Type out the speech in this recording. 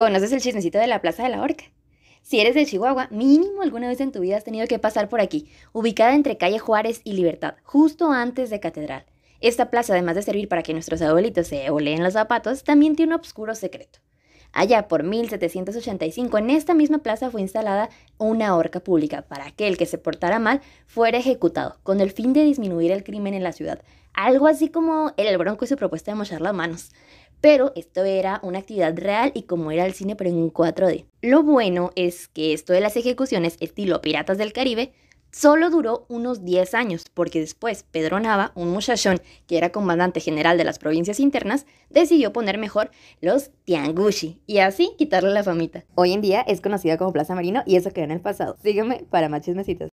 ¿Conoces el chismecito de la Plaza de la Horca? Si eres de Chihuahua, mínimo alguna vez en tu vida has tenido que pasar por aquí, ubicada entre calle Juárez y Libertad, justo antes de Catedral. Esta plaza, además de servir para que nuestros abuelitos se oleen los zapatos, también tiene un oscuro secreto. Allá por 1785, en esta misma plaza fue instalada una horca pública para que el que se portara mal fuera ejecutado, con el fin de disminuir el crimen en la ciudad. Algo así como el bronco y su propuesta de mochar las manos pero esto era una actividad real y como era el cine pero en un 4D. Lo bueno es que esto de las ejecuciones estilo Piratas del Caribe solo duró unos 10 años, porque después Pedro Nava, un muchachón que era comandante general de las provincias internas, decidió poner mejor los Tiangushi y así quitarle la famita. Hoy en día es conocida como Plaza Marino y eso quedó en el pasado. Sígueme para más chismecitos.